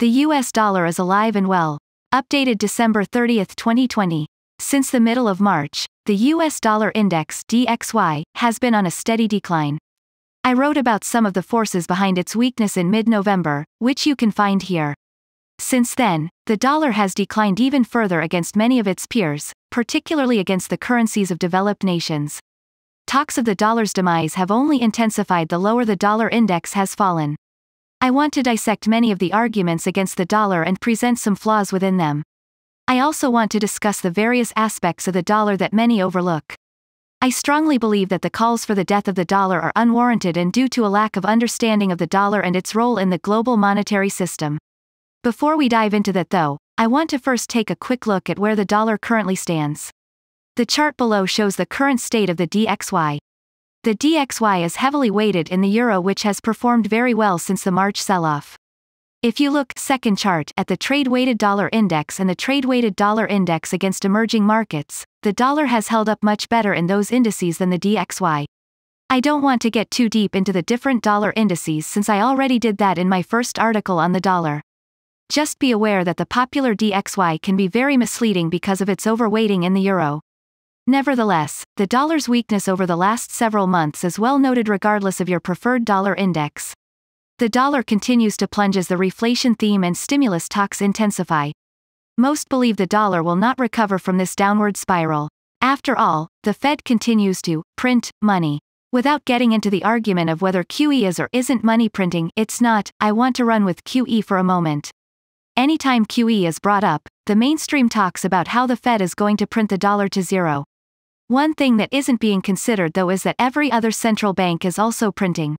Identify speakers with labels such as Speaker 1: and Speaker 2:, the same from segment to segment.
Speaker 1: The US dollar is alive and well. Updated December 30, 2020. Since the middle of March, the US dollar index DXY has been on a steady decline. I wrote about some of the forces behind its weakness in mid November, which you can find here. Since then, the dollar has declined even further against many of its peers, particularly against the currencies of developed nations. Talks of the dollar's demise have only intensified the lower the dollar index has fallen. I want to dissect many of the arguments against the dollar and present some flaws within them. I also want to discuss the various aspects of the dollar that many overlook. I strongly believe that the calls for the death of the dollar are unwarranted and due to a lack of understanding of the dollar and its role in the global monetary system. Before we dive into that though, I want to first take a quick look at where the dollar currently stands. The chart below shows the current state of the DXY, the DXY is heavily weighted in the euro which has performed very well since the March sell-off. If you look second chart at the trade-weighted dollar index and the trade-weighted dollar index against emerging markets, the dollar has held up much better in those indices than the DXY. I don't want to get too deep into the different dollar indices since I already did that in my first article on the dollar. Just be aware that the popular DXY can be very misleading because of its overweighting in the euro. Nevertheless, the dollar's weakness over the last several months is well noted regardless of your preferred dollar index. The dollar continues to plunge as the reflation theme and stimulus talks intensify. Most believe the dollar will not recover from this downward spiral. After all, the Fed continues to print money. Without getting into the argument of whether QE is or isn't money printing, it's not, I want to run with QE for a moment. Anytime QE is brought up, the mainstream talks about how the Fed is going to print the dollar to zero. One thing that isn't being considered though is that every other central bank is also printing.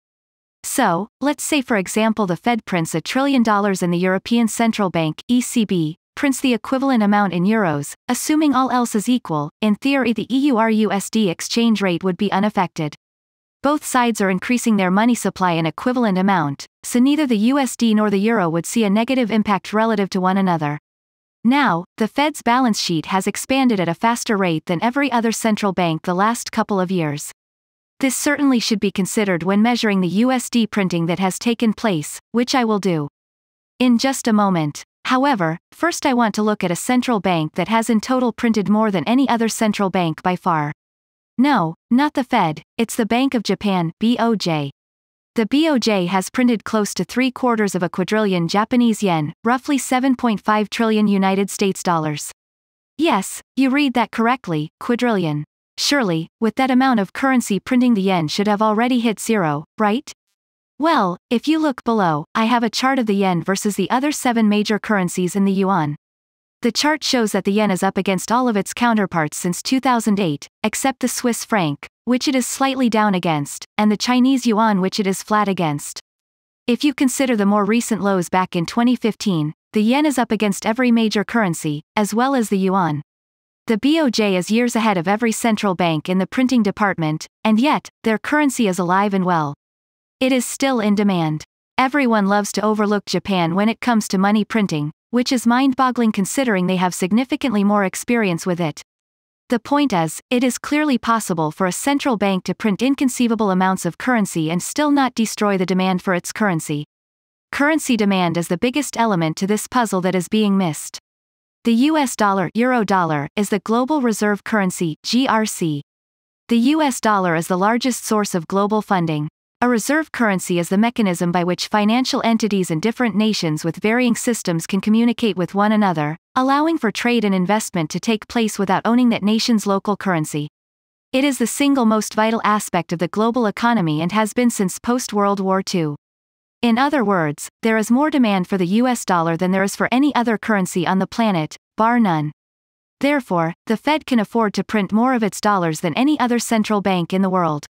Speaker 1: So, let's say for example the Fed prints a trillion dollars and the European Central Bank, ECB, prints the equivalent amount in euros, assuming all else is equal, in theory the EUR-USD exchange rate would be unaffected. Both sides are increasing their money supply in equivalent amount, so neither the USD nor the euro would see a negative impact relative to one another. Now, the Fed's balance sheet has expanded at a faster rate than every other central bank the last couple of years. This certainly should be considered when measuring the USD printing that has taken place, which I will do. In just a moment. However, first I want to look at a central bank that has in total printed more than any other central bank by far. No, not the Fed, it's the Bank of Japan, BOJ. The BOJ has printed close to three quarters of a quadrillion Japanese yen, roughly 7.5 trillion United States dollars. Yes, you read that correctly, quadrillion. Surely, with that amount of currency printing, the yen should have already hit zero, right? Well, if you look below, I have a chart of the yen versus the other seven major currencies in the yuan. The chart shows that the yen is up against all of its counterparts since 2008, except the Swiss franc, which it is slightly down against, and the Chinese yuan which it is flat against. If you consider the more recent lows back in 2015, the yen is up against every major currency, as well as the yuan. The BOJ is years ahead of every central bank in the printing department, and yet, their currency is alive and well. It is still in demand. Everyone loves to overlook Japan when it comes to money printing, which is mind boggling considering they have significantly more experience with it. The point is, it is clearly possible for a central bank to print inconceivable amounts of currency and still not destroy the demand for its currency. Currency demand is the biggest element to this puzzle that is being missed. The US dollar, euro dollar, is the global reserve currency, GRC. The US dollar is the largest source of global funding. A reserve currency is the mechanism by which financial entities in different nations with varying systems can communicate with one another, allowing for trade and investment to take place without owning that nation's local currency. It is the single most vital aspect of the global economy and has been since post World War II. In other words, there is more demand for the US dollar than there is for any other currency on the planet, bar none. Therefore, the Fed can afford to print more of its dollars than any other central bank in the world.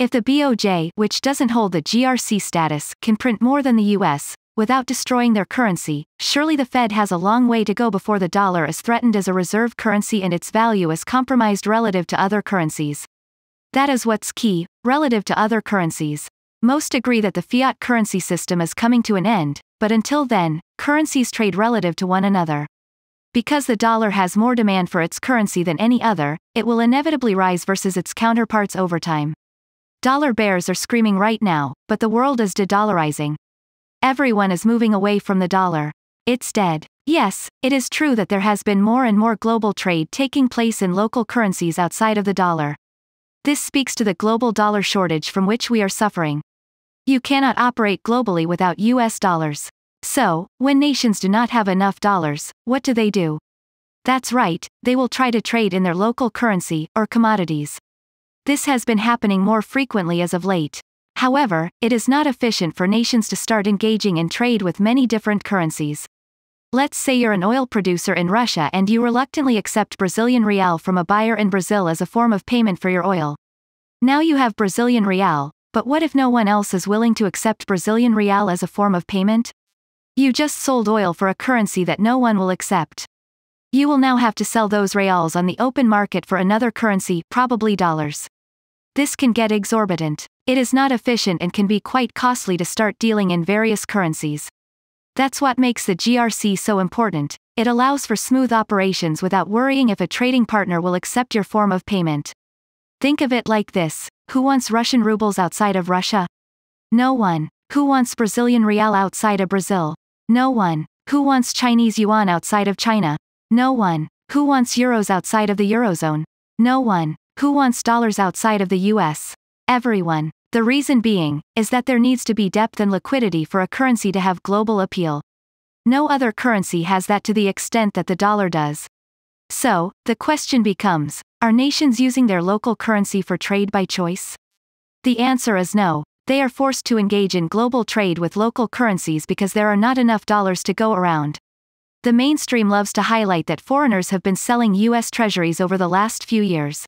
Speaker 1: If the BOJ, which doesn't hold the GRC status, can print more than the US, without destroying their currency, surely the Fed has a long way to go before the dollar is threatened as a reserve currency and its value is compromised relative to other currencies. That is what's key, relative to other currencies. Most agree that the fiat currency system is coming to an end, but until then, currencies trade relative to one another. Because the dollar has more demand for its currency than any other, it will inevitably rise versus its counterparts over time. Dollar bears are screaming right now, but the world is de-dollarizing. Everyone is moving away from the dollar. It's dead. Yes, it is true that there has been more and more global trade taking place in local currencies outside of the dollar. This speaks to the global dollar shortage from which we are suffering. You cannot operate globally without US dollars. So, when nations do not have enough dollars, what do they do? That's right, they will try to trade in their local currency or commodities. This has been happening more frequently as of late. However, it is not efficient for nations to start engaging in trade with many different currencies. Let's say you're an oil producer in Russia and you reluctantly accept Brazilian real from a buyer in Brazil as a form of payment for your oil. Now you have Brazilian real, but what if no one else is willing to accept Brazilian real as a form of payment? You just sold oil for a currency that no one will accept. You will now have to sell those reals on the open market for another currency, probably dollars. This can get exorbitant. It is not efficient and can be quite costly to start dealing in various currencies. That's what makes the GRC so important. It allows for smooth operations without worrying if a trading partner will accept your form of payment. Think of it like this who wants Russian rubles outside of Russia? No one. Who wants Brazilian real outside of Brazil? No one. Who wants Chinese yuan outside of China? No one. Who wants euros outside of the eurozone? No one. Who wants dollars outside of the US? Everyone. The reason being, is that there needs to be depth and liquidity for a currency to have global appeal. No other currency has that to the extent that the dollar does. So, the question becomes are nations using their local currency for trade by choice? The answer is no. They are forced to engage in global trade with local currencies because there are not enough dollars to go around. The mainstream loves to highlight that foreigners have been selling U.S. treasuries over the last few years.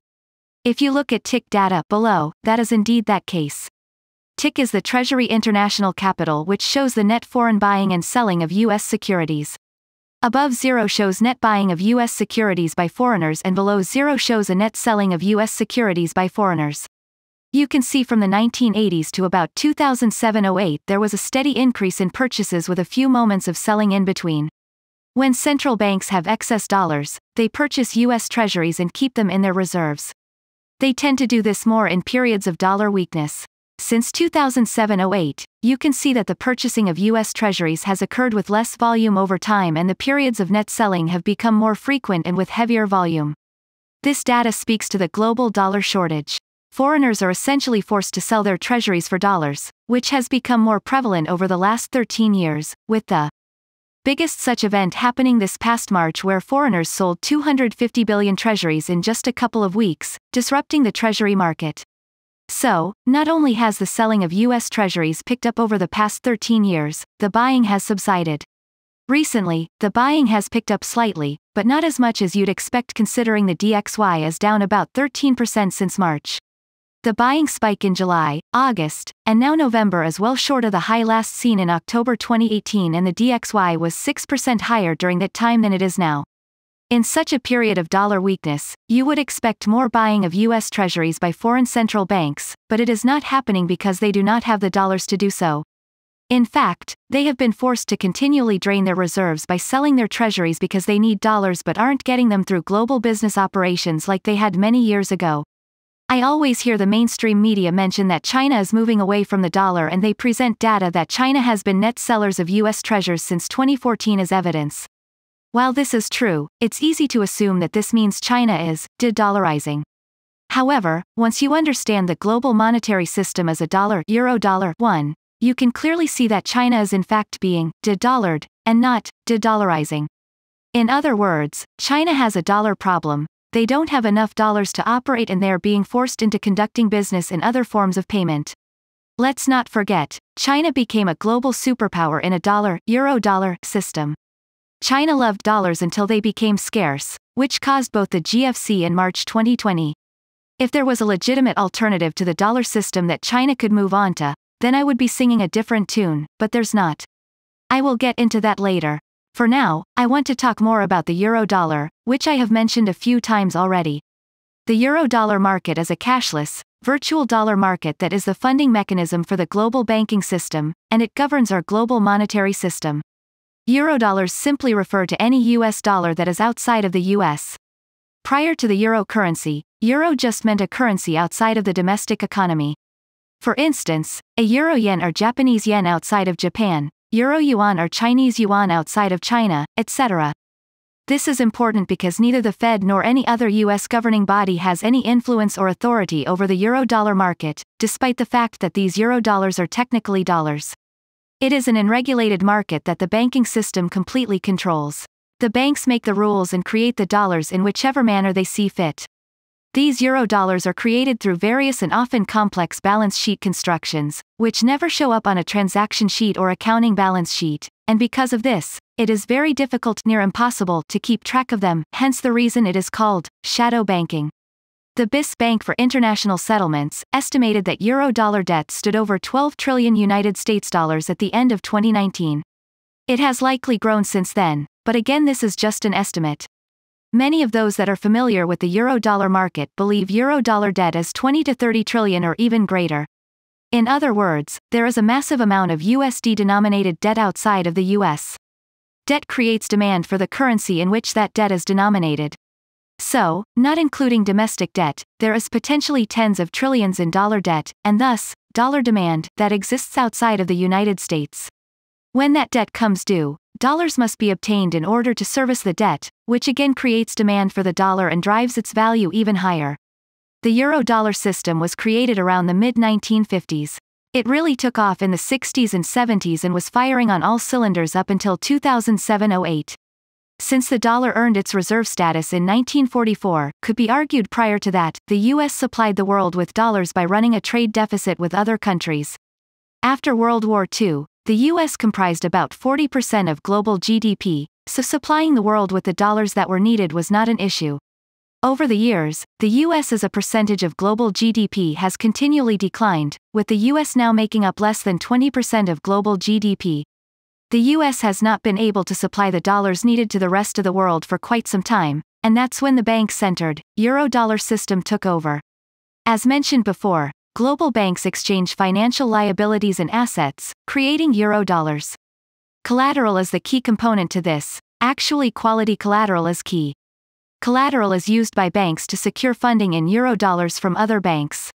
Speaker 1: If you look at TIC data below, that is indeed that case. TIC is the Treasury International Capital which shows the net foreign buying and selling of U.S. securities. Above zero shows net buying of U.S. securities by foreigners and below zero shows a net selling of U.S. securities by foreigners. You can see from the 1980s to about 2007-08 there was a steady increase in purchases with a few moments of selling in between. When central banks have excess dollars, they purchase U.S. treasuries and keep them in their reserves. They tend to do this more in periods of dollar weakness. Since 2007-08, you can see that the purchasing of U.S. Treasuries has occurred with less volume over time and the periods of net selling have become more frequent and with heavier volume. This data speaks to the global dollar shortage. Foreigners are essentially forced to sell their treasuries for dollars, which has become more prevalent over the last 13 years, with the biggest such event happening this past March where foreigners sold 250 billion treasuries in just a couple of weeks, disrupting the treasury market. So, not only has the selling of U.S. treasuries picked up over the past 13 years, the buying has subsided. Recently, the buying has picked up slightly, but not as much as you'd expect considering the DXY is down about 13% since March. The buying spike in July, August, and now November is well short of the high last seen in October 2018 and the DXY was 6% higher during that time than it is now. In such a period of dollar weakness, you would expect more buying of US treasuries by foreign central banks, but it is not happening because they do not have the dollars to do so. In fact, they have been forced to continually drain their reserves by selling their treasuries because they need dollars but aren't getting them through global business operations like they had many years ago. I always hear the mainstream media mention that China is moving away from the dollar and they present data that China has been net sellers of US treasures since 2014 as evidence. While this is true, it's easy to assume that this means China is de-dollarizing. However, once you understand the global monetary system as a dollar euro dollar one, you can clearly see that China is in fact being de-dollared and not de-dollarizing. In other words, China has a dollar problem, they don't have enough dollars to operate and they are being forced into conducting business in other forms of payment. Let's not forget, China became a global superpower in a dollar, euro dollar system. China loved dollars until they became scarce, which caused both the GFC and March 2020. If there was a legitimate alternative to the dollar system that China could move on to, then I would be singing a different tune, but there's not. I will get into that later. For now, I want to talk more about the euro-dollar, which I have mentioned a few times already. The euro-dollar market is a cashless, virtual dollar market that is the funding mechanism for the global banking system, and it governs our global monetary system. Eurodollars simply refer to any US dollar that is outside of the US. Prior to the euro currency, euro just meant a currency outside of the domestic economy. For instance, a euro yen or Japanese yen outside of Japan, Euro yuan or Chinese yuan outside of China, etc. This is important because neither the Fed nor any other U.S. governing body has any influence or authority over the Euro Dollar market, despite the fact that these Euro Dollars are technically dollars. It is an unregulated market that the banking system completely controls. The banks make the rules and create the dollars in whichever manner they see fit. These eurodollars are created through various and often complex balance sheet constructions, which never show up on a transaction sheet or accounting balance sheet, and because of this, it is very difficult near impossible to keep track of them, hence the reason it is called shadow banking. The BIS Bank for International Settlements estimated that euro-dollar debt stood over 12 trillion United States dollars at the end of 2019. It has likely grown since then, but again this is just an estimate. Many of those that are familiar with the euro-dollar market believe euro-dollar debt is 20 to 30 trillion or even greater. In other words, there is a massive amount of USD-denominated debt outside of the US. Debt creates demand for the currency in which that debt is denominated. So, not including domestic debt, there is potentially tens of trillions in dollar debt, and thus, dollar demand, that exists outside of the United States. When that debt comes due, dollars must be obtained in order to service the debt, which again creates demand for the dollar and drives its value even higher. The euro dollar system was created around the mid 1950s. It really took off in the 60s and 70s and was firing on all cylinders up until 2007 08. Since the dollar earned its reserve status in 1944, could be argued prior to that, the US supplied the world with dollars by running a trade deficit with other countries. After World War II, the US comprised about 40% of global GDP, so supplying the world with the dollars that were needed was not an issue. Over the years, the US as a percentage of global GDP has continually declined, with the US now making up less than 20% of global GDP. The US has not been able to supply the dollars needed to the rest of the world for quite some time, and that's when the bank-centered euro dollar system took over. As mentioned before, global banks exchange financial liabilities and assets, creating eurodollars. Collateral is the key component to this. Actually, quality collateral is key. Collateral is used by banks to secure funding in eurodollars from other banks.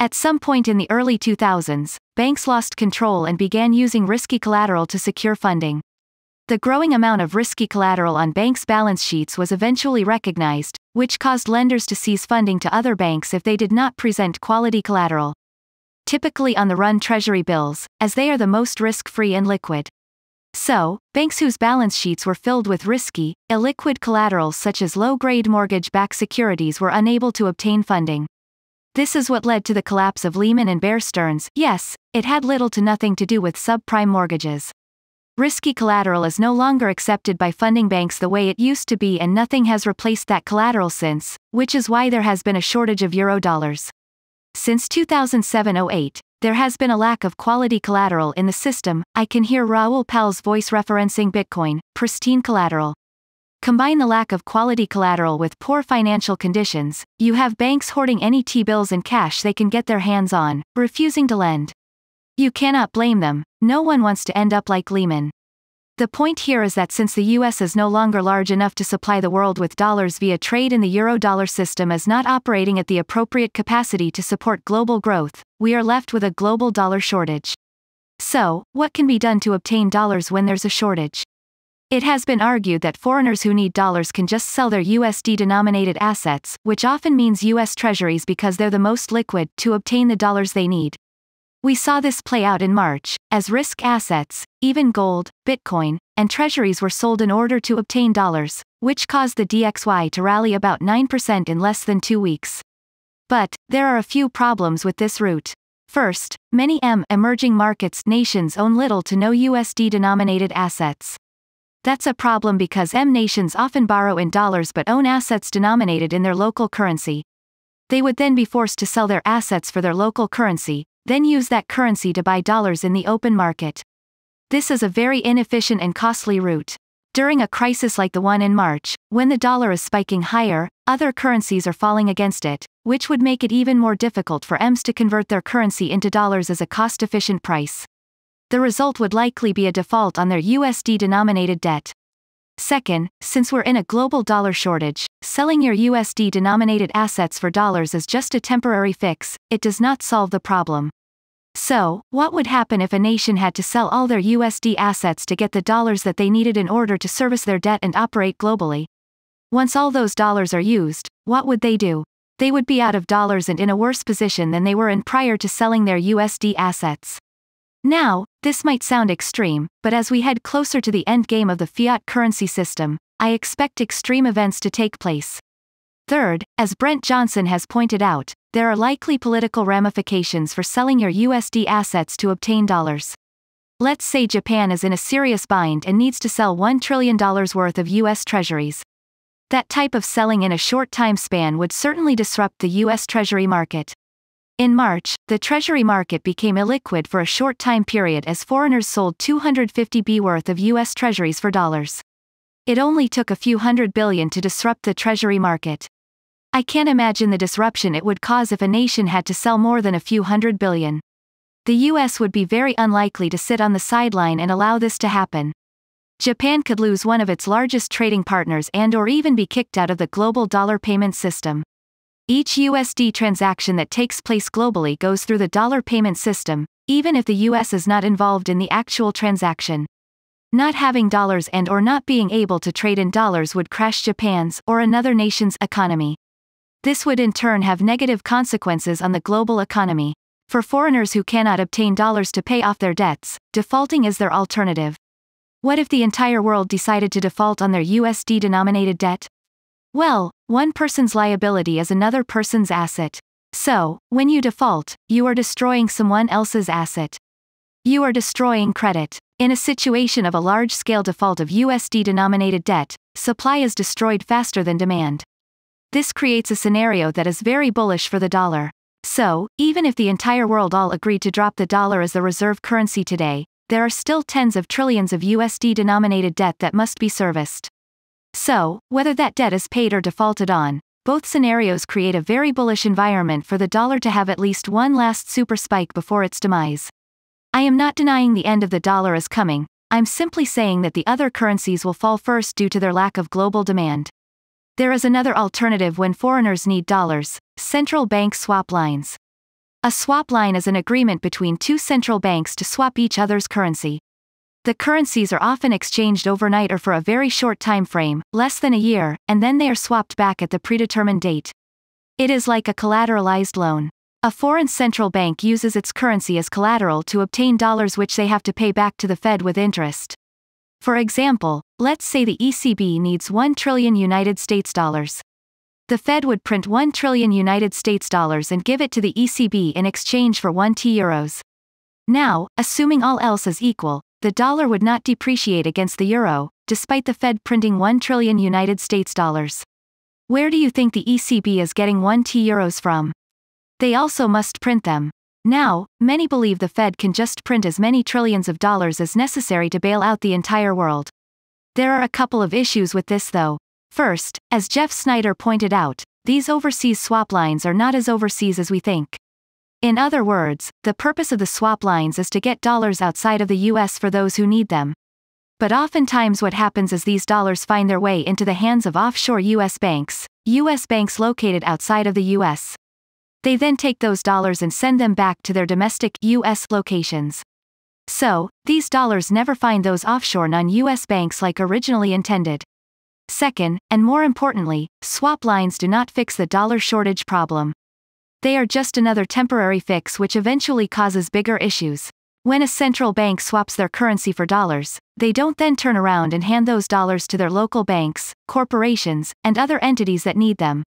Speaker 1: At some point in the early 2000s, banks lost control and began using risky collateral to secure funding. The growing amount of risky collateral on banks' balance sheets was eventually recognized, which caused lenders to cease funding to other banks if they did not present quality collateral. Typically on the run treasury bills, as they are the most risk free and liquid. So, banks whose balance sheets were filled with risky, illiquid collaterals such as low grade mortgage backed securities were unable to obtain funding. This is what led to the collapse of Lehman and Bear Stearns. Yes, it had little to nothing to do with subprime mortgages. Risky collateral is no longer accepted by funding banks the way it used to be, and nothing has replaced that collateral since, which is why there has been a shortage of euro dollars. Since 2007 08, there has been a lack of quality collateral in the system. I can hear Raul Pal's voice referencing Bitcoin, pristine collateral. Combine the lack of quality collateral with poor financial conditions, you have banks hoarding any T bills and cash they can get their hands on, refusing to lend. You cannot blame them, no one wants to end up like Lehman. The point here is that since the US is no longer large enough to supply the world with dollars via trade and the eurodollar system is not operating at the appropriate capacity to support global growth, we are left with a global dollar shortage. So, what can be done to obtain dollars when there's a shortage? It has been argued that foreigners who need dollars can just sell their USD denominated assets, which often means US treasuries because they're the most liquid, to obtain the dollars they need. We saw this play out in March, as risk assets, even gold, Bitcoin, and treasuries were sold in order to obtain dollars, which caused the DXY to rally about 9% in less than two weeks. But, there are a few problems with this route. First, many M emerging markets nations own little to no USD denominated assets. That's a problem because M nations often borrow in dollars but own assets denominated in their local currency. They would then be forced to sell their assets for their local currency, then use that currency to buy dollars in the open market. This is a very inefficient and costly route. During a crisis like the one in March, when the dollar is spiking higher, other currencies are falling against it, which would make it even more difficult for EMS to convert their currency into dollars as a cost efficient price. The result would likely be a default on their USD denominated debt. Second, since we're in a global dollar shortage, selling your USD denominated assets for dollars is just a temporary fix, it does not solve the problem. So, what would happen if a nation had to sell all their USD assets to get the dollars that they needed in order to service their debt and operate globally? Once all those dollars are used, what would they do? They would be out of dollars and in a worse position than they were in prior to selling their USD assets. Now, this might sound extreme, but as we head closer to the endgame of the fiat currency system, I expect extreme events to take place. Third, as Brent Johnson has pointed out, there are likely political ramifications for selling your USD assets to obtain dollars. Let's say Japan is in a serious bind and needs to sell $1 trillion worth of US treasuries. That type of selling in a short time span would certainly disrupt the US treasury market. In March, the Treasury market became illiquid for a short time period as foreigners sold 250 B worth of U.S. Treasuries for dollars. It only took a few hundred billion to disrupt the Treasury market. I can't imagine the disruption it would cause if a nation had to sell more than a few hundred billion. The US would be very unlikely to sit on the sideline and allow this to happen. Japan could lose one of its largest trading partners and or even be kicked out of the global dollar payment system. Each USD transaction that takes place globally goes through the dollar payment system, even if the US is not involved in the actual transaction. Not having dollars and or not being able to trade in dollars would crash Japan's or another nation's economy. This would in turn have negative consequences on the global economy. For foreigners who cannot obtain dollars to pay off their debts, defaulting is their alternative. What if the entire world decided to default on their USD denominated debt? Well, one person's liability is another person's asset. So, when you default, you are destroying someone else's asset. You are destroying credit. In a situation of a large scale default of USD denominated debt, supply is destroyed faster than demand. This creates a scenario that is very bullish for the dollar. So, even if the entire world all agreed to drop the dollar as the reserve currency today, there are still tens of trillions of USD denominated debt that must be serviced. So, whether that debt is paid or defaulted on, both scenarios create a very bullish environment for the dollar to have at least one last super spike before its demise. I am not denying the end of the dollar is coming, I'm simply saying that the other currencies will fall first due to their lack of global demand. There is another alternative when foreigners need dollars central bank swap lines. A swap line is an agreement between two central banks to swap each other's currency. The currencies are often exchanged overnight or for a very short time frame, less than a year, and then they are swapped back at the predetermined date. It is like a collateralized loan. A foreign central bank uses its currency as collateral to obtain dollars which they have to pay back to the Fed with interest. For example, let's say the ECB needs 1 trillion United States dollars. The Fed would print 1 trillion United States dollars and give it to the ECB in exchange for 1 T euros. Now, assuming all else is equal, the dollar would not depreciate against the euro, despite the Fed printing 1 trillion United States dollars. Where do you think the ECB is getting 1 T euros from? They also must print them. Now, many believe the Fed can just print as many trillions of dollars as necessary to bail out the entire world. There are a couple of issues with this though. First, as Jeff Snyder pointed out, these overseas swap lines are not as overseas as we think. In other words, the purpose of the swap lines is to get dollars outside of the US for those who need them. But oftentimes, what happens is these dollars find their way into the hands of offshore US banks, US banks located outside of the US. They then take those dollars and send them back to their domestic US locations. So, these dollars never find those offshore non US banks like originally intended. Second, and more importantly, swap lines do not fix the dollar shortage problem they are just another temporary fix which eventually causes bigger issues. When a central bank swaps their currency for dollars, they don't then turn around and hand those dollars to their local banks, corporations, and other entities that need them.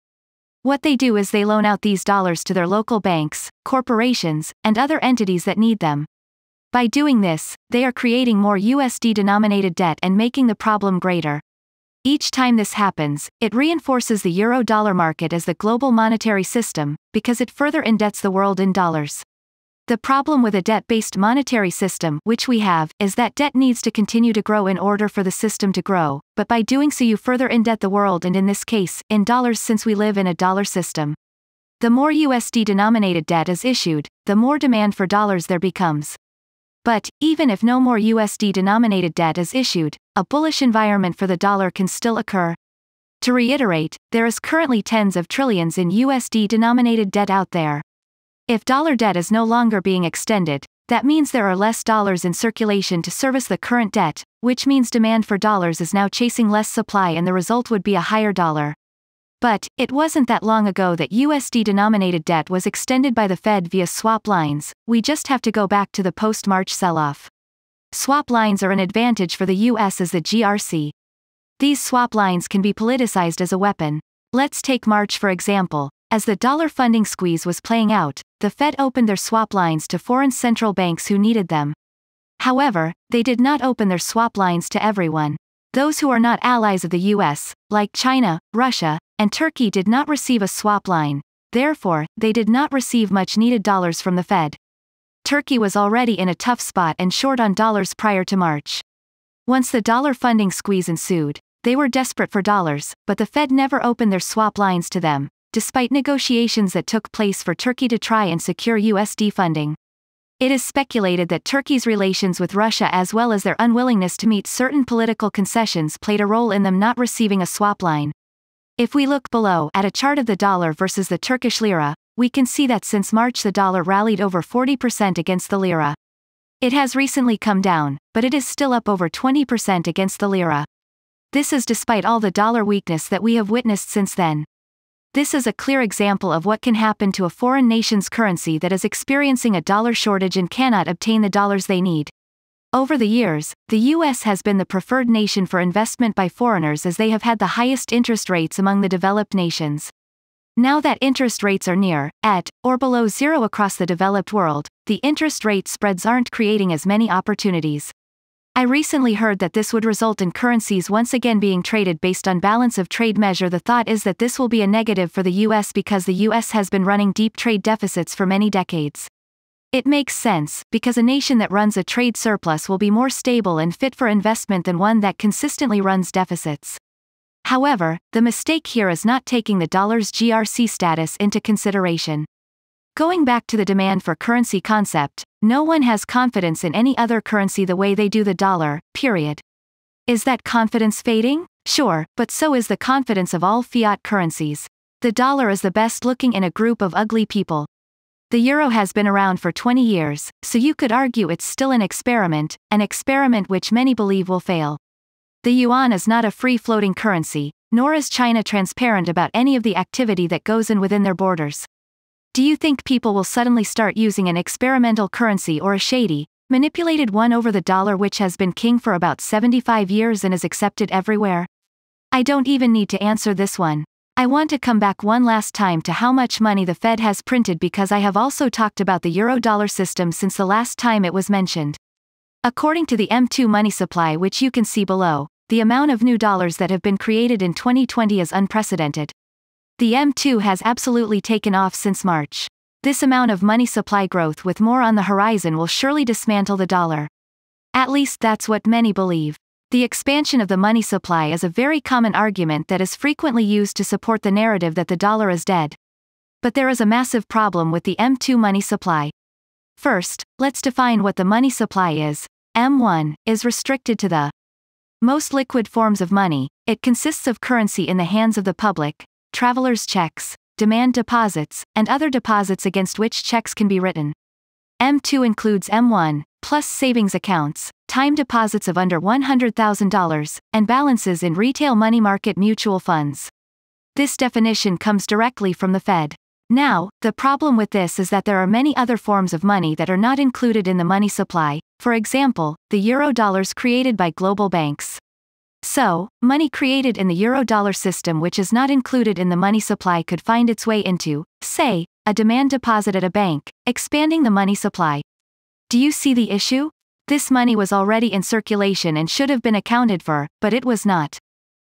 Speaker 1: What they do is they loan out these dollars to their local banks, corporations, and other entities that need them. By doing this, they are creating more USD denominated debt and making the problem greater. Each time this happens, it reinforces the euro dollar market as the global monetary system, because it further indebts the world in dollars. The problem with a debt based monetary system, which we have, is that debt needs to continue to grow in order for the system to grow, but by doing so, you further indebt the world and in this case, in dollars since we live in a dollar system. The more USD denominated debt is issued, the more demand for dollars there becomes. But, even if no more USD denominated debt is issued, a bullish environment for the dollar can still occur. To reiterate, there is currently tens of trillions in USD denominated debt out there. If dollar debt is no longer being extended, that means there are less dollars in circulation to service the current debt, which means demand for dollars is now chasing less supply and the result would be a higher dollar. But, it wasn't that long ago that USD-denominated debt was extended by the Fed via swap lines, we just have to go back to the post-March sell-off. Swap lines are an advantage for the US as the GRC. These swap lines can be politicized as a weapon. Let's take March for example. As the dollar funding squeeze was playing out, the Fed opened their swap lines to foreign central banks who needed them. However, they did not open their swap lines to everyone. Those who are not allies of the US, like China, Russia, and Turkey did not receive a swap line, therefore, they did not receive much needed dollars from the Fed. Turkey was already in a tough spot and short on dollars prior to March. Once the dollar funding squeeze ensued, they were desperate for dollars, but the Fed never opened their swap lines to them, despite negotiations that took place for Turkey to try and secure USD funding. It is speculated that Turkey's relations with Russia as well as their unwillingness to meet certain political concessions played a role in them not receiving a swap line. If we look below at a chart of the dollar versus the Turkish lira, we can see that since March the dollar rallied over 40% against the lira. It has recently come down, but it is still up over 20% against the lira. This is despite all the dollar weakness that we have witnessed since then. This is a clear example of what can happen to a foreign nation's currency that is experiencing a dollar shortage and cannot obtain the dollars they need. Over the years, the U.S. has been the preferred nation for investment by foreigners as they have had the highest interest rates among the developed nations. Now that interest rates are near, at, or below zero across the developed world, the interest rate spreads aren't creating as many opportunities. I recently heard that this would result in currencies once again being traded based on balance of trade measure. The thought is that this will be a negative for the US because the US has been running deep trade deficits for many decades. It makes sense, because a nation that runs a trade surplus will be more stable and fit for investment than one that consistently runs deficits. However, the mistake here is not taking the dollar's GRC status into consideration. Going back to the demand for currency concept, no one has confidence in any other currency the way they do the dollar, period. Is that confidence fading? Sure, but so is the confidence of all fiat currencies. The dollar is the best looking in a group of ugly people. The euro has been around for 20 years, so you could argue it's still an experiment, an experiment which many believe will fail. The yuan is not a free floating currency, nor is China transparent about any of the activity that goes in within their borders. Do you think people will suddenly start using an experimental currency or a shady, manipulated one over the dollar which has been king for about 75 years and is accepted everywhere? I don't even need to answer this one. I want to come back one last time to how much money the Fed has printed because I have also talked about the eurodollar system since the last time it was mentioned. According to the M2 money supply, which you can see below, the amount of new dollars that have been created in 2020 is unprecedented. The M2 has absolutely taken off since March. This amount of money supply growth with more on the horizon will surely dismantle the dollar. At least that's what many believe. The expansion of the money supply is a very common argument that is frequently used to support the narrative that the dollar is dead. But there is a massive problem with the M2 money supply. First, let's define what the money supply is. M1 is restricted to the most liquid forms of money. It consists of currency in the hands of the public, travelers' checks, demand deposits, and other deposits against which checks can be written. M2 includes M1, plus savings accounts, time deposits of under $100,000, and balances in retail money market mutual funds. This definition comes directly from the Fed. Now, the problem with this is that there are many other forms of money that are not included in the money supply, for example, the eurodollars created by global banks. So, money created in the eurodollar system which is not included in the money supply could find its way into, say, a demand deposit at a bank, expanding the money supply. Do you see the issue? This money was already in circulation and should have been accounted for, but it was not.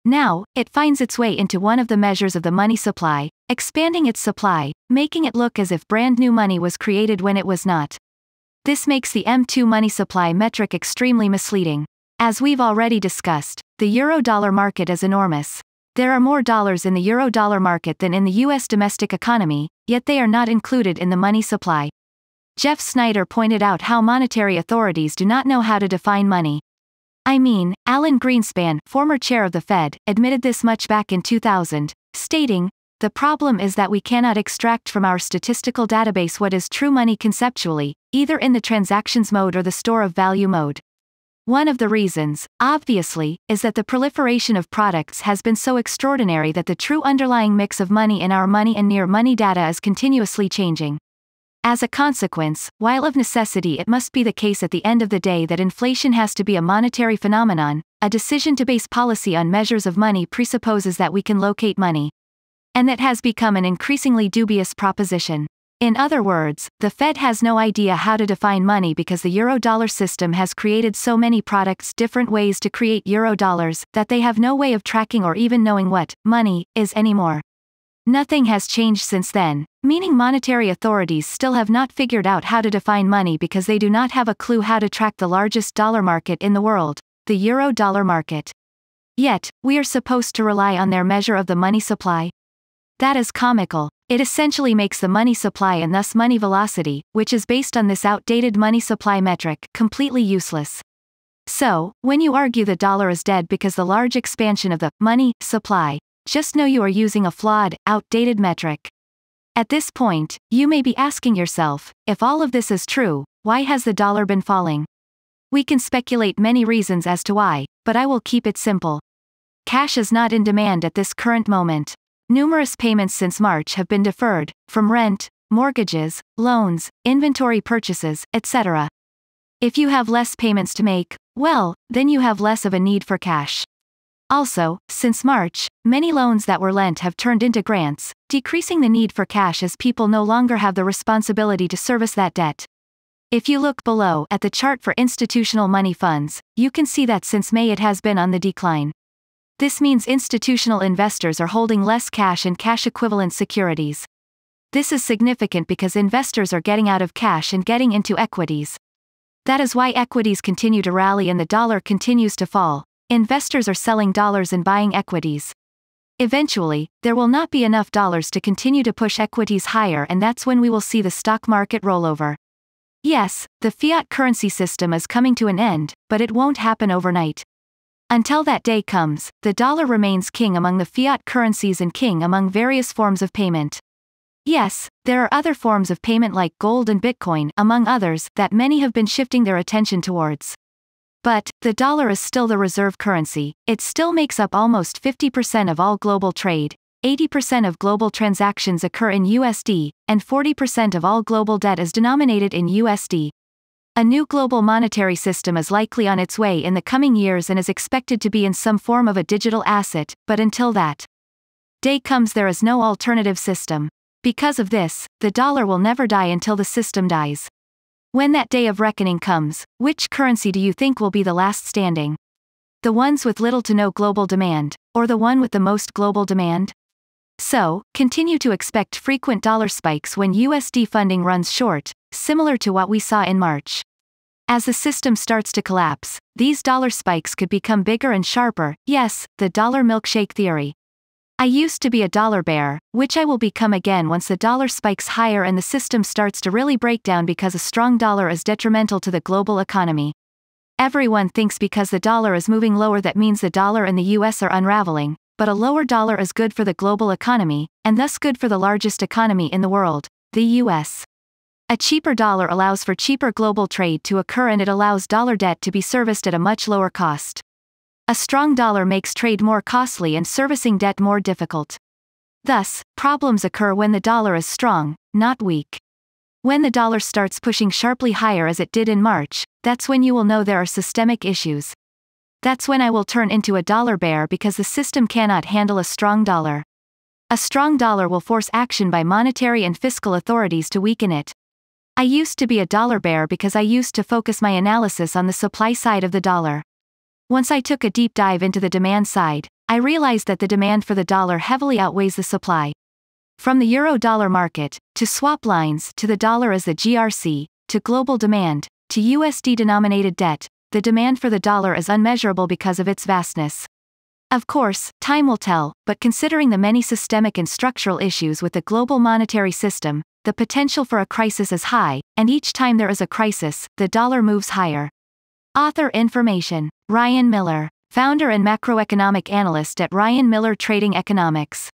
Speaker 1: Now, it finds its way into one of the measures of the money supply, expanding its supply, making it look as if brand new money was created when it was not. This makes the M2 money supply metric extremely misleading. As we've already discussed, the euro-dollar market is enormous. There are more dollars in the euro-dollar market than in the US domestic economy, yet they are not included in the money supply. Jeff Snyder pointed out how monetary authorities do not know how to define money. I mean, Alan Greenspan, former chair of the Fed, admitted this much back in 2000, stating, The problem is that we cannot extract from our statistical database what is true money conceptually, either in the transactions mode or the store of value mode. One of the reasons, obviously, is that the proliferation of products has been so extraordinary that the true underlying mix of money in our money and near money data is continuously changing. As a consequence, while of necessity it must be the case at the end of the day that inflation has to be a monetary phenomenon, a decision to base policy on measures of money presupposes that we can locate money. And that has become an increasingly dubious proposition. In other words, the Fed has no idea how to define money because the euro-dollar system has created so many products different ways to create euro-dollars that they have no way of tracking or even knowing what money is anymore. Nothing has changed since then, meaning monetary authorities still have not figured out how to define money because they do not have a clue how to track the largest dollar market in the world, the euro dollar market. Yet, we are supposed to rely on their measure of the money supply. That is comical. It essentially makes the money supply and thus money velocity, which is based on this outdated money supply metric, completely useless. So, when you argue the dollar is dead because the large expansion of the money supply just know you are using a flawed, outdated metric. At this point, you may be asking yourself, if all of this is true, why has the dollar been falling? We can speculate many reasons as to why, but I will keep it simple. Cash is not in demand at this current moment. Numerous payments since March have been deferred, from rent, mortgages, loans, inventory purchases, etc. If you have less payments to make, well, then you have less of a need for cash. Also, since March, many loans that were lent have turned into grants, decreasing the need for cash as people no longer have the responsibility to service that debt. If you look below at the chart for institutional money funds, you can see that since May it has been on the decline. This means institutional investors are holding less cash and cash equivalent securities. This is significant because investors are getting out of cash and getting into equities. That is why equities continue to rally and the dollar continues to fall, Investors are selling dollars and buying equities. Eventually, there will not be enough dollars to continue to push equities higher, and that's when we will see the stock market rollover. Yes, the fiat currency system is coming to an end, but it won't happen overnight. Until that day comes, the dollar remains king among the fiat currencies and king among various forms of payment. Yes, there are other forms of payment like gold and Bitcoin, among others, that many have been shifting their attention towards. But, the dollar is still the reserve currency, it still makes up almost 50% of all global trade, 80% of global transactions occur in USD, and 40% of all global debt is denominated in USD. A new global monetary system is likely on its way in the coming years and is expected to be in some form of a digital asset, but until that day comes, there is no alternative system. Because of this, the dollar will never die until the system dies. When that day of reckoning comes, which currency do you think will be the last standing? The ones with little to no global demand, or the one with the most global demand? So, continue to expect frequent dollar spikes when USD funding runs short, similar to what we saw in March. As the system starts to collapse, these dollar spikes could become bigger and sharper, yes, the dollar milkshake theory. I used to be a dollar bear, which I will become again once the dollar spikes higher and the system starts to really break down because a strong dollar is detrimental to the global economy. Everyone thinks because the dollar is moving lower that means the dollar and the US are unraveling, but a lower dollar is good for the global economy, and thus good for the largest economy in the world, the US. A cheaper dollar allows for cheaper global trade to occur and it allows dollar debt to be serviced at a much lower cost a strong dollar makes trade more costly and servicing debt more difficult. Thus, problems occur when the dollar is strong, not weak. When the dollar starts pushing sharply higher as it did in March, that's when you will know there are systemic issues. That's when I will turn into a dollar bear because the system cannot handle a strong dollar. A strong dollar will force action by monetary and fiscal authorities to weaken it. I used to be a dollar bear because I used to focus my analysis on the supply side of the dollar. Once I took a deep dive into the demand side, I realized that the demand for the dollar heavily outweighs the supply. From the euro dollar market, to swap lines, to the dollar as the GRC, to global demand, to USD denominated debt, the demand for the dollar is unmeasurable because of its vastness. Of course, time will tell, but considering the many systemic and structural issues with the global monetary system, the potential for a crisis is high, and each time there is a crisis, the dollar moves higher. Author information Ryan Miller, founder and macroeconomic analyst at Ryan Miller Trading Economics.